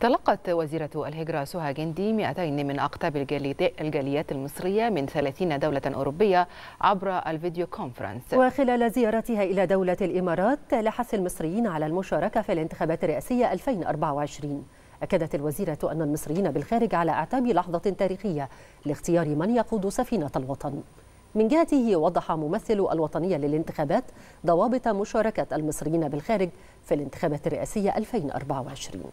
تلقت وزيرة الهجرة سهى جندي 200 من أقطاب الجاليات المصرية من 30 دولة أوروبية عبر الفيديو كونفرنس وخلال زيارتها إلى دولة الإمارات لحث المصريين على المشاركة في الانتخابات الرئاسية 2024 أكدت الوزيرة أن المصريين بالخارج على أعتاب لحظة تاريخية لاختيار من يقود سفينة الوطن من جهته وضح ممثل الوطنية للانتخابات ضوابط مشاركة المصريين بالخارج في الانتخابات الرئاسية 2024